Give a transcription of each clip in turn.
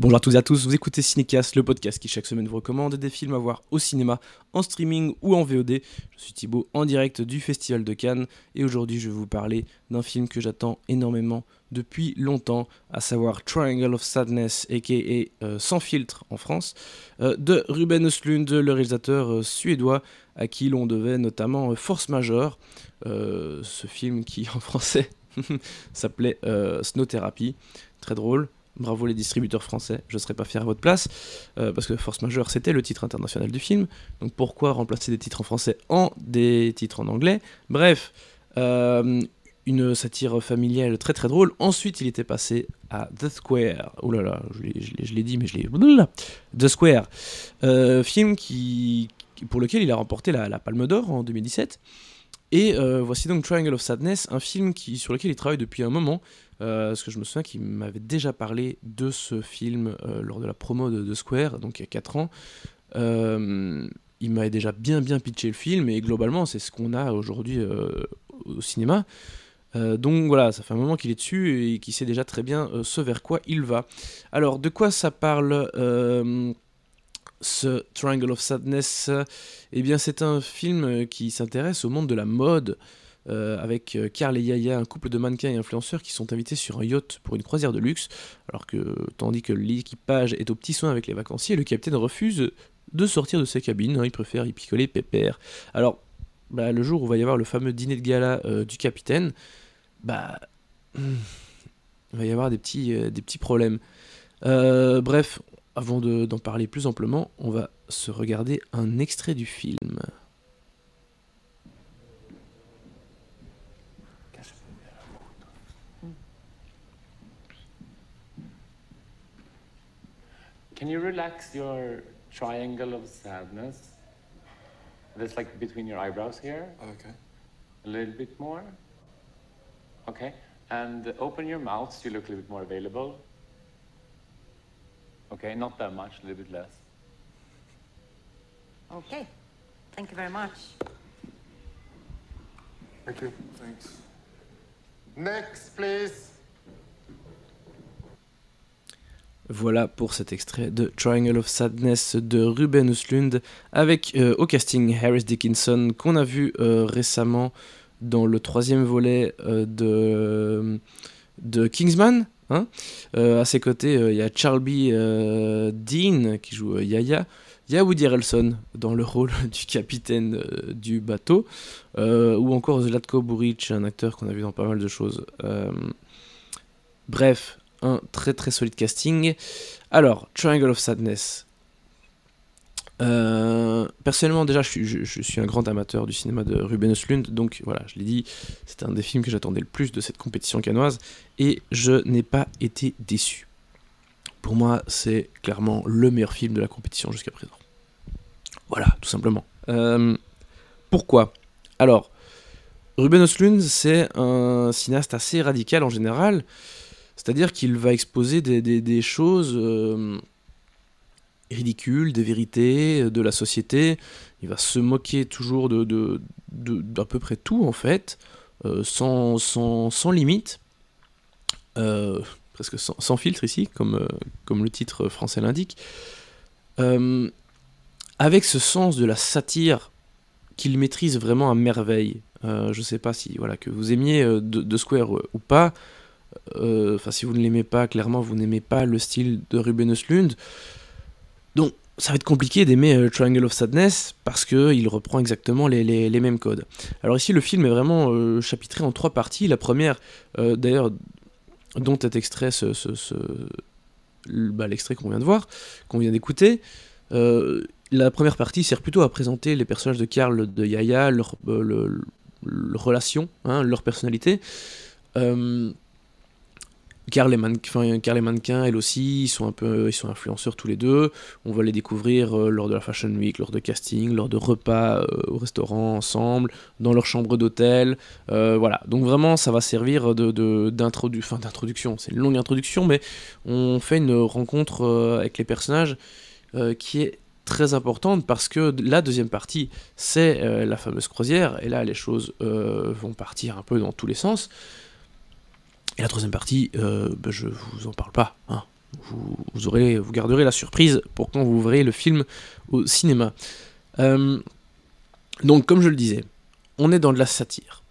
Bonjour à tous et à tous, vous écoutez Cinécast, le podcast qui chaque semaine vous recommande des films à voir au cinéma, en streaming ou en VOD. Je suis Thibaut en direct du Festival de Cannes et aujourd'hui je vais vous parler d'un film que j'attends énormément depuis longtemps, à savoir Triangle of Sadness, aka est euh, Sans filtre en France, euh, de Ruben Östlund, le réalisateur euh, suédois à qui l'on devait notamment Force Majeure, ce film qui en français s'appelait Snow Therapy, très drôle. Bravo les distributeurs français, je ne serais pas fier à votre place, euh, parce que Force Majeure, c'était le titre international du film, donc pourquoi remplacer des titres en français en des titres en anglais Bref, euh, une satire familiale très très drôle. Ensuite, il était passé à The Square. Oh là là, je l'ai dit, mais je l'ai... The Square. Euh, film qui, pour lequel il a remporté la, Palme d'Or en 2017. Et euh, voici donc Triangle of Sadness, un film qui, sur lequel il travaille depuis un moment, euh, parce que je me souviens qu'il m'avait déjà parlé de ce film euh, lors de la promo de, Square, donc il y a 4 ans. il m'avait déjà bien bien pitché le film, et globalement c'est ce qu'on a aujourd'hui au cinéma. donc voilà, ça fait un moment qu'il est dessus et qu'il sait déjà très bien ce vers quoi il va. Alors, de quoi ça parle ce Triangle of Sadness, euh, eh bien c'est un film euh, qui s'intéresse au monde de la mode, euh, avec Karl et Yaya, un couple de mannequins et influenceurs qui sont invités sur un yacht pour une croisière de luxe, alors que tandis que l'équipage est au petit soin avec les vacanciers, le capitaine refuse de sortir de sa cabine, hein. il préfère y picoler pépère. Alors, bah, le jour où va y avoir le fameux dîner de gala du capitaine, bah... il hmm, va y avoir des petits, des petits problèmes. Euh, bref, avant d'en de, parler plus amplement, on va se regarder un extrait du film. Can you relax your triangle of sadness? That's like between your eyebrows here. Okay. A little bit more. Okay. And open your mouth so you look a little bit more available. Okay, not that much, a little bit less. Okay, thank you very much. Thank you. Thanks. Next, please. Voilà pour cet extrait de Triangle of Sadness de Ruben Uslund avec euh, au casting Harris Dickinson qu'on a vu euh, récemment dans le troisième volet euh, de, de Kingsman, a hein. euh, à ses côtés, euh, il y a Charlie euh, Dean qui joue Yaya. Il y a Woody Harrelson dans le rôle du capitaine du bateau. ou encore Zlatko Buric, un acteur qu'on a vu dans pas mal de choses. bref, un très très solide casting. Alors, Triangle of Sadness. Euh, personnellement, déjà, je, suis un grand amateur du cinéma de Ruben Oslund, donc voilà, je l'ai dit, c'est un des films que j'attendais le plus de cette compétition canoise, et je n'ai pas été déçu. Pour moi, c'est clairement le meilleur film de la compétition jusqu'à présent. Voilà, tout simplement. Euh, pourquoi Alors, Ruben Oslund, c'est un cinéaste assez radical en général, c'est-à-dire qu'il va exposer des, choses... Euh, ridicule des vérités, euh, de la société. Il va se moquer toujours de, de, de d'à peu près tout, en fait, euh, sans, sans, limite. Euh, presque sans, filtre ici, comme, comme le titre français l'indique. avec ce sens de la satire qu'il maîtrise vraiment à merveille. je ne sais pas si, voilà, que vous aimiez de, Square ou pas. Enfin, si vous ne l'aimez pas, clairement, vous n'aimez pas le style de Ruben Östlund ça va être compliqué d'aimer euh, Triangle of Sadness parce qu'il reprend exactement les, les, mêmes codes. Alors ici, le film est vraiment euh, chapitré en trois parties. La première, euh, d'ailleurs, dont est extrait ce, bah, l'extrait qu'on vient de voir, qu'on vient d'écouter. la première partie sert plutôt à présenter les personnages de Karl, de Yaya, leur, le, relation, hein, leur personnalité car les, mannequins, elles aussi, ils sont un peu, ils sont influenceurs tous les deux. On va les découvrir euh, lors de la Fashion Week, lors de casting, lors de repas euh, au restaurant ensemble, dans leur chambre d'hôtel. Euh, voilà. Donc vraiment, ça va servir de, d'introduction. C'est une longue introduction, mais on fait une rencontre avec les personnages qui est très importante parce que la deuxième partie, c'est la fameuse croisière. Et là, les choses vont partir un peu dans tous les sens. Et la troisième partie, je euh, ne bah, je vous en parle pas. Hein. Vous, aurez, vous garderez la surprise pour quand vous ouvrez le film au cinéma. Euh, donc, comme je le disais, on est dans de la satire.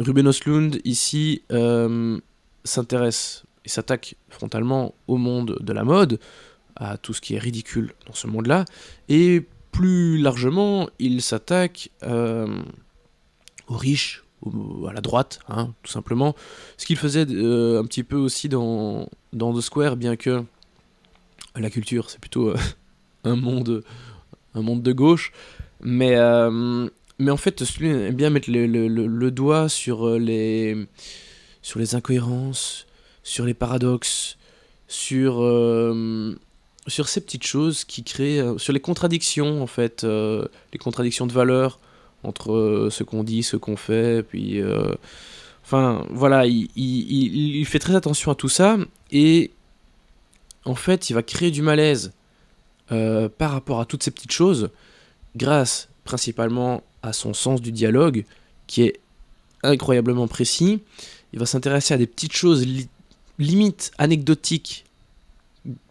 Ruben Oslund, ici, euh, s'intéresse et s'attaque frontalement au monde de la mode, à tout ce qui est ridicule dans ce monde-là, et plus largement, il s'attaque aux riches, à la droite, hein, tout simplement. Ce qu'il faisait euh, un petit peu aussi dans, dans The Square, bien que la culture, c'est plutôt euh, un, monde, un monde de gauche. Mais, euh, mais en fait, celui aime bien mettre le, doigt sur les, sur les incohérences, sur les paradoxes, sur, sur ces petites choses qui créent, sur les contradictions en fait, les contradictions de valeurs, entre euh, ce qu'on dit, ce qu'on fait, puis... Euh, enfin, voilà, il, fait très attention à tout ça, et en fait, il va créer du malaise euh, par rapport à toutes ces petites choses, grâce principalement à son sens du dialogue, qui est incroyablement précis. Il va s'intéresser à des petites choses limites anecdotiques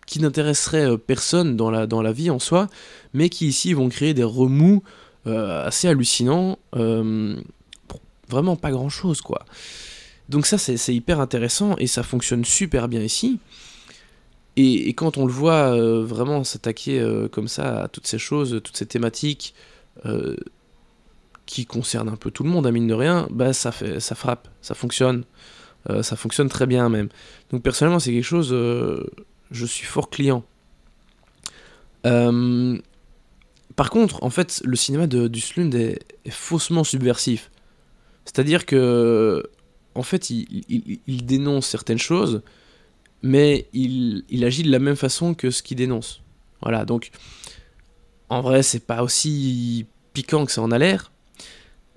qui n'intéresseraient personne dans la, dans la vie en soi, mais qui ici vont créer des remous euh, assez hallucinant euh, vraiment pas grand chose quoi. Donc ça c'est hyper intéressant et ça fonctionne super bien ici. Et, quand on le voit euh, vraiment s'attaquer comme ça à toutes ces choses, toutes ces thématiques qui concernent un peu tout le monde, à hein, mine de rien, bah ça, fait, ça frappe, ça fonctionne. ça fonctionne très bien même. Donc personnellement c'est quelque chose, je suis fort client. Par contre, en fait, le cinéma de, du Slund est, faussement subversif. C'est-à-dire que, en fait, il, dénonce certaines choses, mais il, agit de la même façon que ce qu'il dénonce. Voilà, donc, en vrai, c'est pas aussi piquant que ça en a l'air.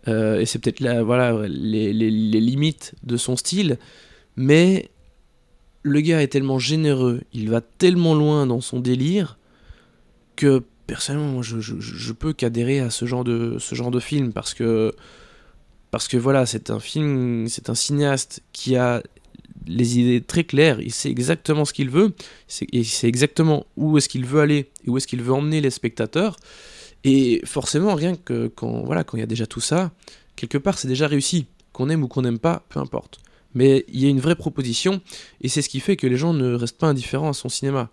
Euh, et c'est peut-être là, voilà, les, les limites de son style, mais le gars est tellement généreux, il va tellement loin dans son délire que personnellement, je, je, peux qu'adhérer à ce genre de film parce que parce que voilà, c'est un film, c'est un cinéaste qui a les idées très claires, il sait exactement ce qu'il veut, il sait exactement où est-ce qu'il veut aller et où est-ce qu'il veut emmener les spectateurs. Et forcément, rien que quand voilà, quand il y a déjà tout ça, quelque part c'est déjà réussi, qu'on aime ou qu'on n'aime pas, peu importe. Mais il y a une vraie proposition et c'est ce qui fait que les gens ne restent pas indifférents à son cinéma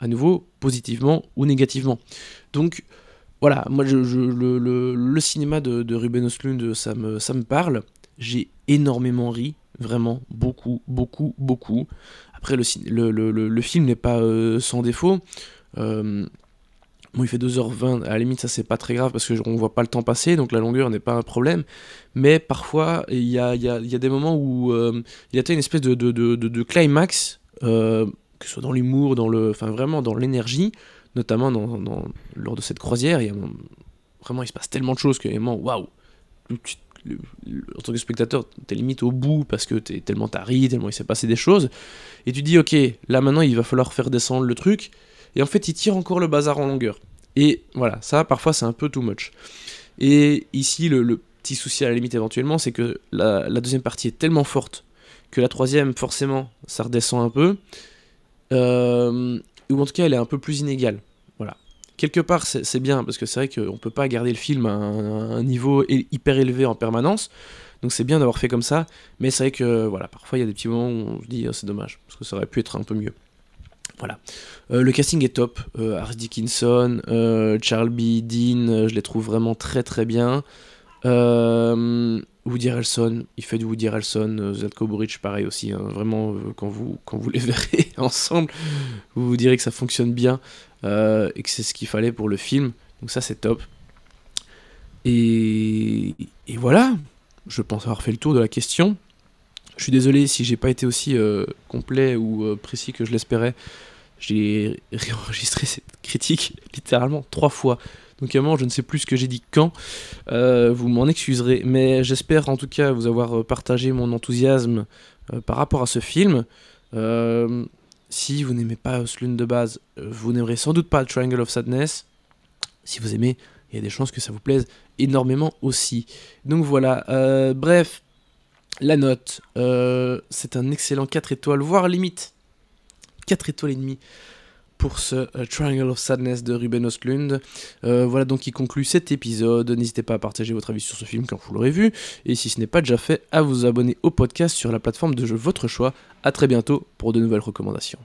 à nouveau positivement ou négativement. Donc voilà, moi je, le, le, cinéma de, Ruben Oslund, ça me, ça me parle. J'ai énormément ri, vraiment beaucoup, beaucoup, beaucoup. Après, le, le, le film n'est pas euh, sans défaut. Euh, bon, il fait 2h20, à la limite, ça c'est pas très grave parce qu'on voit pas le temps passer, donc la longueur n'est pas un problème. Mais parfois, il y a, y a, des moments où euh, il y a une espèce de, de climax. Euh, que ce soit dans l'humour, dans le, enfin vraiment dans l'énergie, notamment dans, lors de cette croisière. a vraiment, il se passe tellement de choses que vraiment, waouh, en tant que spectateur, t'es limite au bout parce que t'es tellement tari, tellement il s'est passé des choses. Et tu dis, ok, là maintenant, il va falloir faire descendre le truc. Et en fait, il tire encore le bazar en longueur. Et voilà, ça, parfois, c'est un peu too much. Et ici, le, petit souci à la limite éventuellement, c'est que la, la deuxième partie est tellement forte que la troisième, forcément, ça redescend un peu. Euh, ou en tout cas elle est un peu plus inégale. Voilà. Quelque part c'est bien, parce que c'est vrai qu'on ne peut pas garder le film à un, niveau hyper élevé en permanence, donc c'est bien d'avoir fait comme ça, mais c'est vrai que voilà, parfois il y a des petits moments où on se dit ah, c'est dommage, parce que ça aurait pu être un peu mieux. Voilà. Euh, le casting est top. Euh, Dickinson, euh, Charles B. Dean, euh, je les trouve vraiment très très bien. Euh, Woody Harrelson, il fait du Woody Harrelson, euh, Zlatko Bridge pareil aussi, hein. vraiment euh, quand vous, quand vous les verrez ensemble, vous vous direz que ça fonctionne bien et que c'est ce qu'il fallait pour le film, donc ça c'est top. Et, voilà, je pense avoir fait le tour de la question. Je suis désolé si j'ai pas été aussi complet ou précis que je l'espérais. J'ai réenregistré cette critique littéralement trois fois. Donc à un moment, je ne sais plus ce que j'ai dit quand. Euh, vous m'en excuserez. Mais j'espère en tout cas vous avoir euh, partagé mon enthousiasme euh, par rapport à ce film. si vous n'aimez pas lune de base, vous n'aimerez sans doute pas Triangle of Sadness. Si vous aimez, il y a des chances que ça vous plaise énormément aussi. Donc voilà, bref, la note, c'est un excellent 4 étoiles, voire limite 4 étoiles et demie pour ce euh, Triangle of Sadness de Ruben Ostlund. Euh, voilà donc qui conclut cet épisode. N'hésitez pas à partager votre avis sur ce film quand vous l'aurez vu. Et si ce n'est pas déjà fait, à vous abonner au podcast sur la plateforme de jeu votre choix. A très bientôt pour de nouvelles recommandations.